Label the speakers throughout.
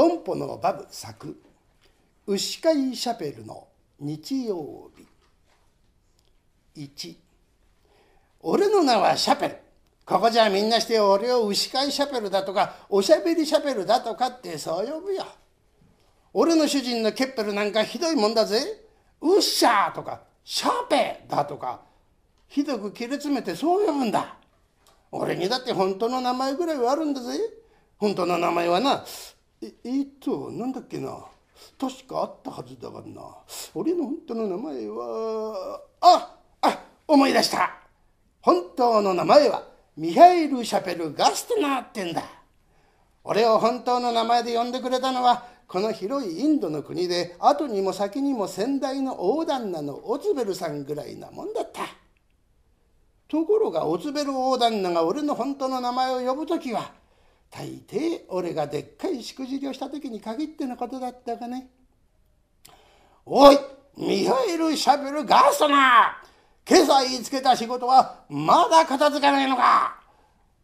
Speaker 1: ドンポのバブ作牛飼いシャペルの日曜日1俺の名はシャペルここじゃみんなして俺を牛飼いシャペルだとかおしゃべりシャペルだとかってそう呼ぶよ俺の主人のケッペルなんかひどいもんだぜウッシャーとかシャペだとかひどく切れ詰めてそう呼ぶんだ俺にだって本当の名前ぐらいはあるんだぜ本当の名前はなええっとなんだっけな確かあったはずだがな俺の本当の名前はああ思い出した本当の名前はミハイル・シャペル・ガステナーってんだ俺を本当の名前で呼んでくれたのはこの広いインドの国で後にも先にも先代の大旦那のオツベルさんぐらいなもんだったところがオツベル大旦那が俺の本当の名前を呼ぶ時は大抵俺がでっかいしくじりをした時に限ってのことだったかね「おいミハエル・シャベル・ガーストナー今朝言いつけた仕事はまだ片付かないのか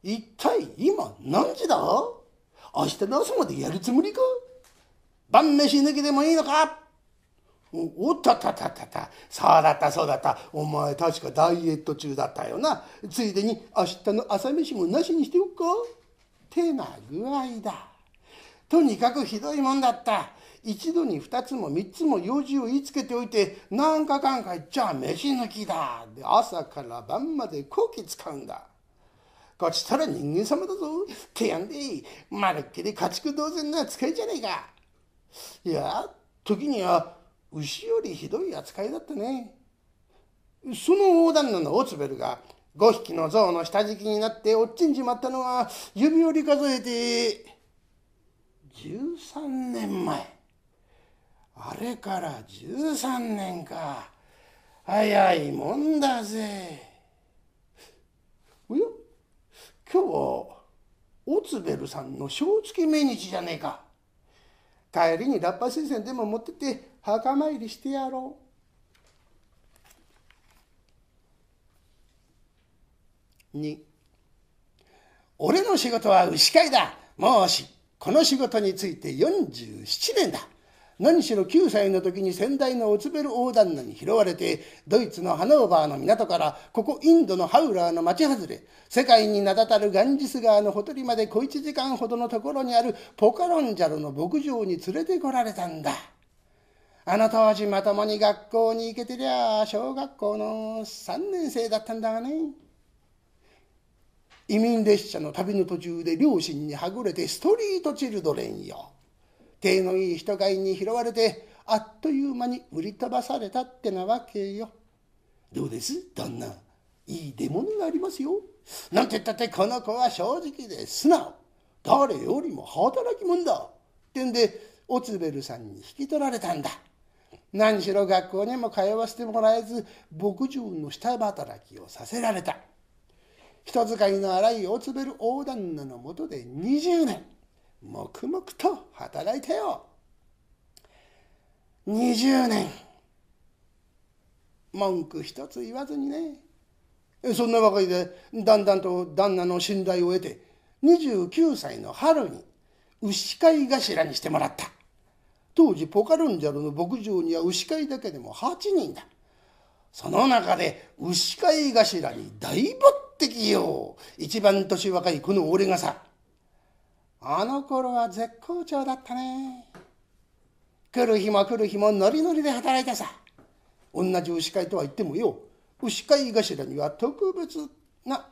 Speaker 1: 一体今何時だ明日の朝までやるつもりか晩飯抜きでもいいのかおおったたたたたそうだったそうだったお前確かダイエット中だったよなついでに明日の朝飯もなしにしておくかてな具合だとにかくひどいもんだった一度に二つも三つも用事を言いつけておいて何かかんか言っちゃ飯抜きだで朝から晩までこき使うんだこちたら人間様だぞてやんでまるっきり家畜同然な扱いじゃねえかいや時には牛よりひどい扱いだったねその大旦那のオツベルが5匹の象の下敷きになって落ちんじまったのは指折り数えて13年前あれから13年か早いもんだぜおや今日はオツベルさんの正月命日じゃねえか帰りにラッパ先生でも持ってって墓参りしてやろうに俺の仕事は牛飼いだもしこの仕事について47年だ何しろ9歳の時に先代のオツベル大旦那に拾われてドイツのハノーバーの港からここインドのハウラーの町外れ世界に名だたるガンジス川のほとりまで小1時間ほどのところにあるポカロンジャロの牧場に連れてこられたんだあの当時まともに学校に行けてりゃ小学校の3年生だったんだがね移民列車の旅の途中で両親にはぐれてストリートチルドレンよ手のいい人買いに拾われてあっという間に売り飛ばされたってなわけよどうです旦那いい出物がありますよなんて言ったってこの子は正直で素直誰よりも働き者だってんでオツベルさんに引き取られたんだ何しろ学校にも通わせてもらえず牧場の下働きをさせられた人使いの荒い大る大旦那のもとで20年黙々と働いてよ20年文句一つ言わずにねそんなばかりでだんだんと旦那の信頼を得て29歳の春に牛飼い頭にしてもらった当時ポカロンジャルの牧場には牛飼いだけでも8人だその中で牛飼い頭に大抜ってきよう一番年若いこの俺がさあの頃は絶好調だったね来る日も来る日もノリノリで働いてさ同じ牛飼いとは言ってもよ牛飼い頭には特別な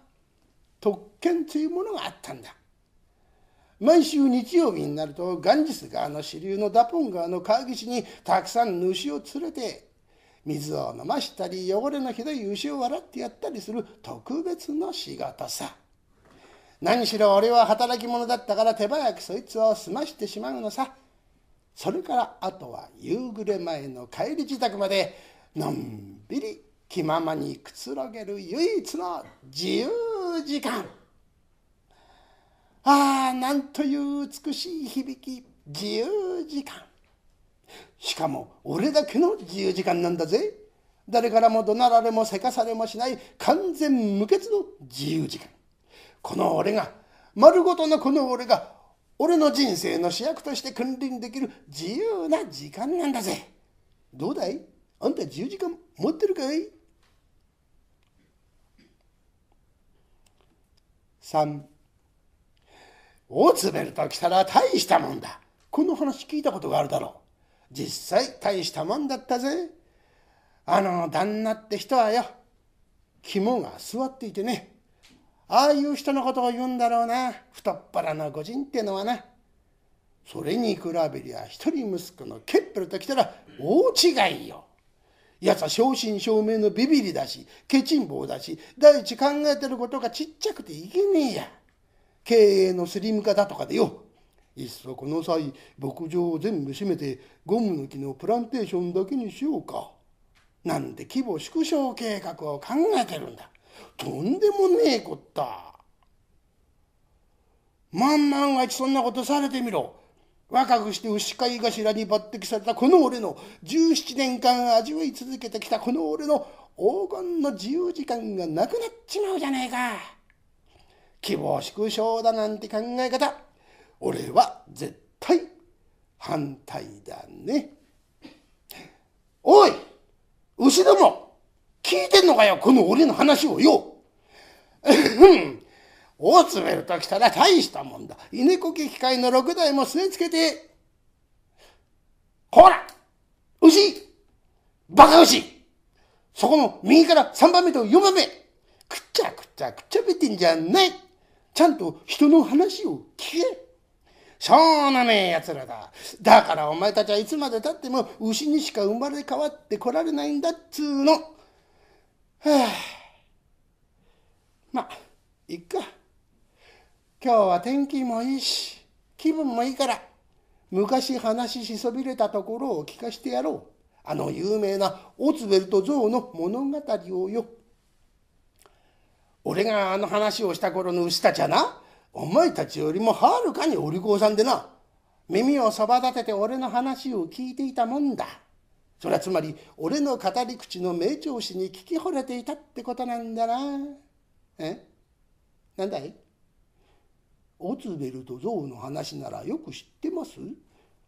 Speaker 1: 特権というものがあったんだ毎週日曜日になると元日川の支流のダポン川の川岸にたくさん主を連れて水を飲ましたり汚れのひどい牛を笑ってやったりする特別の仕事さ何しろ俺は働き者だったから手早くそいつを済ましてしまうのさそれからあとは夕暮れ前の帰り自宅までのんびり気ままにくつろげる唯一の自由時間ああなんという美しい響き自由時間しかも俺だけの自由時間なんだぜ誰からも怒鳴られもせかされもしない完全無欠の自由時間この俺が丸ごとのこの俺が俺の人生の主役として君臨できる自由な時間なんだぜどうだいあんた自由時間持ってるかい3オーツベルと来たら大したもんだこの話聞いたことがあるだろう実際大したもんだったぜあの旦那って人はよ肝が座っていてねああいう人のことを言うんだろうな太っ腹の御人ってのはなそれに比べりゃ一人息子のケッペルときたら大違いよやつは正真正銘のビビりだしケチン坊だし第一考えてることがちっちゃくていけねえや経営のスリム化だとかでよいっそこの際牧場を全部閉めてゴムの木のプランテーションだけにしようか」なんて規模縮小計画を考えてるんだとんでもねえこったまんまんが一そんなことされてみろ若くして牛飼い頭に抜擢されたこの俺の17年間味わい続けてきたこの俺の黄金の自由時間がなくなっちまうじゃねえか希望縮小だなんて考え方俺は絶対反対だね。おい牛ども聞いてんのかよこの俺の話をよ大詰めるときたら大したもんだ。稲こき機械の6台もすねつけて。ほら牛バカ牛そこの右から3番目と4番目くっちゃくっちゃくっちゃべてんじゃないちゃんと人の話を聞けしょうがねえやつらだだからお前たちはいつまでたっても牛にしか生まれ変わってこられないんだっつうのはあまあいっか今日は天気もいいし気分もいいから昔話しそびれたところを聞かしてやろうあの有名なオツベルト像の物語をよ俺があの話をした頃の牛たちはなお前たちよりもはるかにお利口さんでな耳をそば立てて俺の話を聞いていたもんだ。それはつまり俺の語り口の名調子に聞き惚れていたってことなんだな。えなんだいオツベルとウの話ならよく知ってます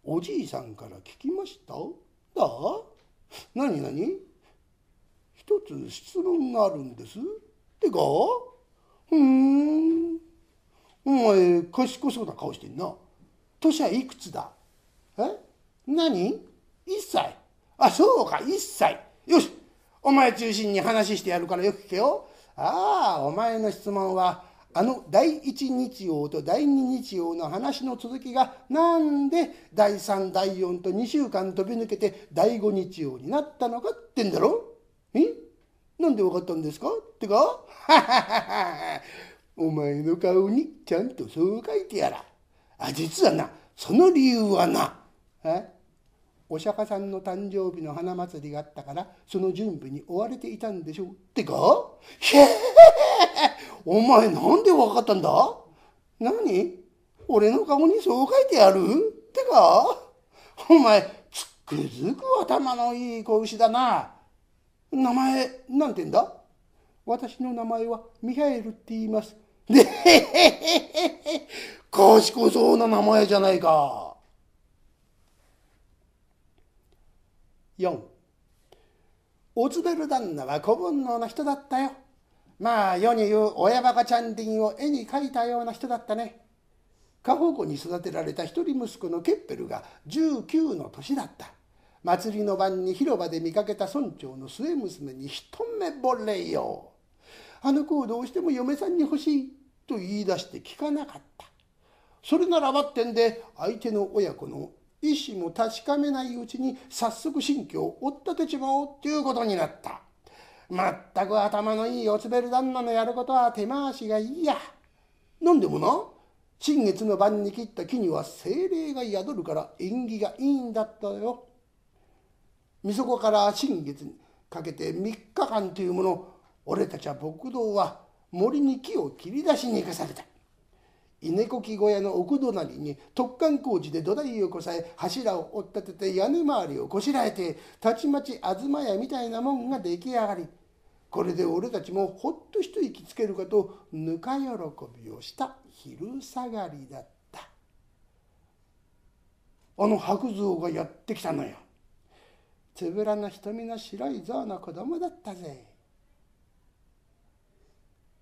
Speaker 1: おじいさんから聞きましただ何何一つ質問があるんです。ってかふんお前賢そうな顔してんな年はいくつだえ何 ?1 歳あそうか1歳よしお前中心に話してやるからよく聞けよああお前の質問はあの第一日曜と第二日曜の話の続きがなんで第三第四と2週間飛び抜けて第五日曜になったのかってんだろえなんで分かったんですかってかお前の顔にちゃんとそう書いてやら。あ、実はな、その理由はな、えお釈迦さんの誕生日の花祭りがあったからその準備に追われていたんでしょうってかへえお前なんで分かったんだ何俺の顔にそう書いてやるってかお前つくづく頭のいい子牛だな名前なんてんだ私の名前はミハエルって言いますねへ賢そうな名前じゃないか。4おつべる旦那は子分能な人だったよ。まあ世に言う親バカちゃんりんを絵に描いたような人だったね。かほ護に育てられた一人息子のケッペルが19の年だった。祭りの晩に広場で見かけた村長の末娘に一目ぼれよ。あの子をどうしても嫁さんに欲しいと言い出して聞かなかったそれならばってんで相手の親子の意思も確かめないうちに早速新居を追っ立てちまおうっていうことになったまったく頭のいいおつべる旦那のやることは手回しがいいや何でもな新月の晩に切った木には精霊が宿るから縁起がいいんだったよみそこから新月にかけて3日間というもの俺たちは牧道は森に木を切り出しに行かされた稲こき小屋の奥隣に突貫工事で土台をこさえ柱を折っ立てて屋根周りをこしらえてたちまち東屋みたいなもんが出来上がりこれで俺たちもほっと一息つけるかとぬか喜びをした昼下がりだったあの白蔵がやってきたのよつぶらな瞳の白い像の子供だったぜ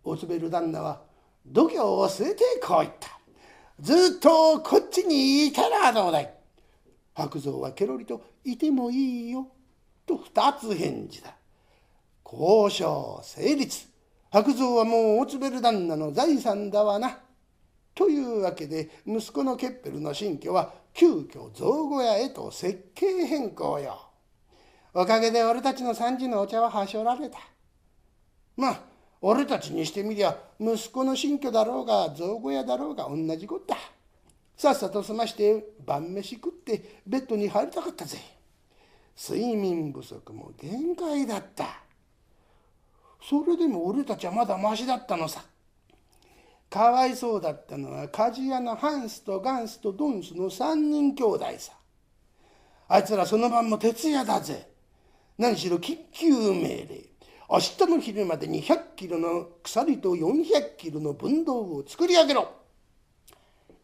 Speaker 1: おつべる旦那は度胸を据えてこう言った。ずっとこっちにいたらどうだい。白蔵はケロリといてもいいよ。と二つ返事だ。交渉成立。白蔵はもうおつべる旦那の財産だわな。というわけで息子のケッペルの新居は急遽造語屋へと設計変更よ。おかげで俺たちの三時のお茶ははしょられた。まあ俺たちにしてみりゃ息子の新居だろうが造語屋だろうが同じことださっさと済まして晩飯食ってベッドに入りたかったぜ睡眠不足も限界だったそれでも俺たちはまだマシだったのさかわいそうだったのは鍛冶屋のハンスとガンスとドンスの3人兄弟さあいつらその晩も徹夜だぜ何しろ緊急命令明日の昼までに100キロの鎖と400キロの分道を作り上げろ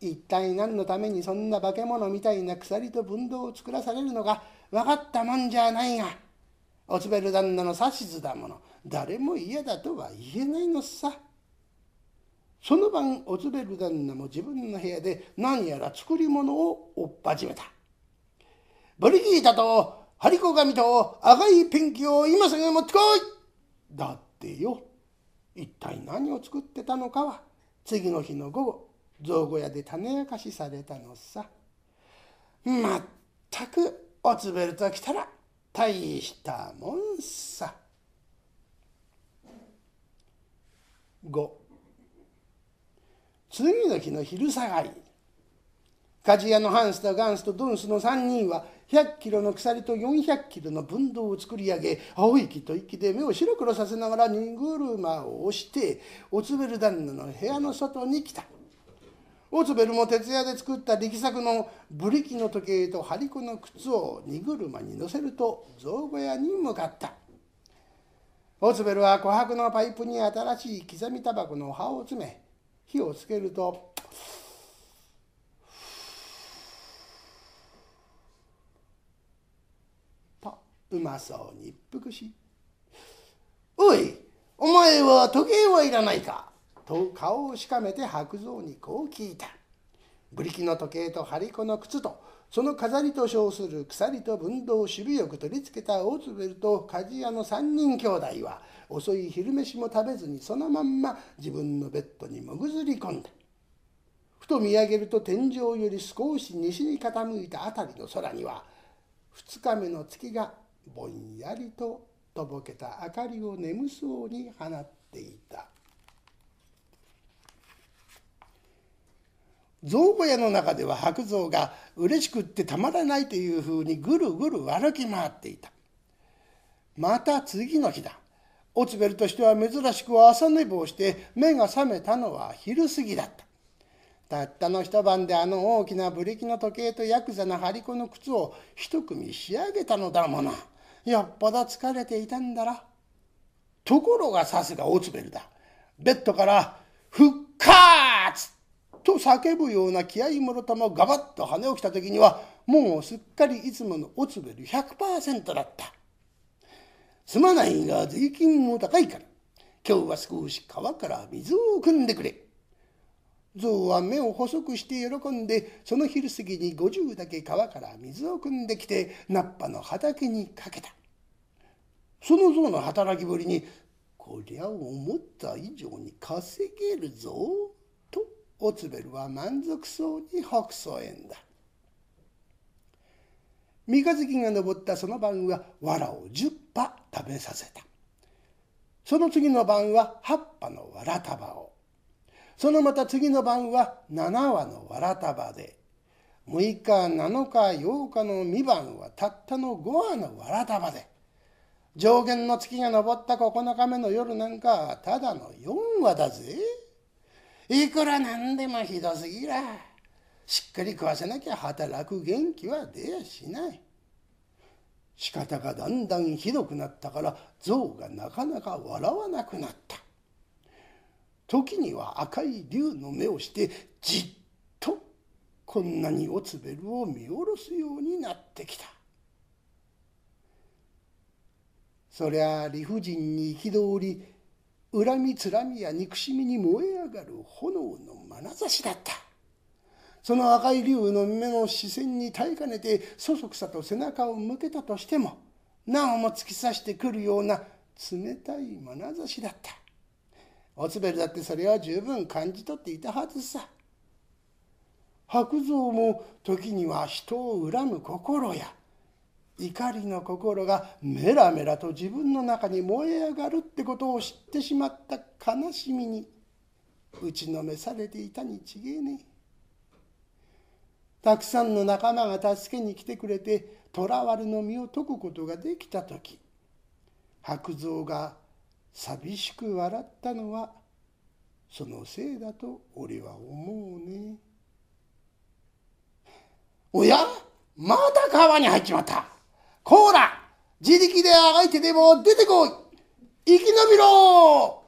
Speaker 1: 一体何のためにそんな化け物みたいな鎖と分道を作らされるのか分かったもんじゃないがおつべる旦那の指図だもの誰も嫌だとは言えないのさその晩おつべる旦那も自分の部屋で何やら作り物を追っ始めたブリギータと張り子紙と赤いペンキを今すぐ持ってこいだってよ一体何を作ってたのかは次の日の午後造語屋で種明かしされたのさまったくおつべるときたら大したもんさ5次の日の昼下がり鍛冶屋のハンスとガンスとドンスの3人は100キロの鎖と400キロの分道を作り上げ青い木と息で目を白黒させながら荷車を押しておつべる旦那の部屋の外に来た。オツベルも徹夜で作った力作のブリキの時計と張り子の靴を荷車に乗せると造語屋に向かったオツベルは琥珀のパイプに新しい刻みタバコの葉を詰め火をつけるとうまそうに一服し「おいお前は時計はいらないか」と顔をしかめて白蔵にこう聞いたブリキの時計と張り子の靴とその飾りと称する鎖と分動を守備よく取り付けた大粒と鍛冶屋の三人兄弟は遅い昼飯も食べずにそのまんま自分のベッドにもぐずり込んだふと見上げると天井より少し西に傾いた辺りの空には2日目の月がぼんやりととぼけた明かりを眠そうに放っていた象小屋の中では白象が嬉しくってたまらないというふうにぐるぐる歩き回っていたまた次の日だオツベルとしては珍しく朝寝坊して目が覚めたのは昼過ぎだったたったの一晩であの大きなブリキの時計とヤクザの張り子の靴を一組仕上げたのだものよっぽど疲れていたんだろところがさすがオツベルだベッドから「復活!」と叫ぶような気合いもろともガバッと跳ね起きた時にはもうすっかりいつものオツベル100%だったすまないが税金も高いから今日は少し川から水を汲んでくれ象は目を細くして喜んでその昼過ぎに五十だけ川から水を汲んできて菜っパの畑にかけたその象の働きぶりに「こりゃ思った以上に稼げるぞ」とオツベルは満足そうに北総園だ三日月が昇ったその晩は藁を十羽食べさせたその次の晩はっ羽の藁束をそのまた次の晩は7羽のわら束で6日7日8日の2晩はたったの5羽のわら束で上限の月が昇った9日目の夜なんかただの4羽だぜいくらなんでもひどすぎらしっかり食わせなきゃ働く元気は出やしない仕方がだんだんひどくなったから象がなかなか笑わなくなった時には赤い竜の目をしてじっとこんなにオツベルを見下ろすようになってきたそりゃあ理不尽に憤り恨みつらみや憎しみに燃え上がる炎の眼差しだったその赤い竜の目の視線に耐えかねてそそくさと背中を向けたとしてもなおも突き刺してくるような冷たい眼差しだったオツベルだってそれは十分感じ取っていたはずさ白蔵も時には人を恨む心や怒りの心がメラメラと自分の中に燃え上がるってことを知ってしまった悲しみに打ちのめされていたに違えねえ。たくさんの仲間が助けに来てくれて囚われの身を解くことができた時白蔵が寂しく笑ったのはそのせいだと俺は思うね。おやまた川に入っちまったこら自力であがいてでも出てこい生き延びろ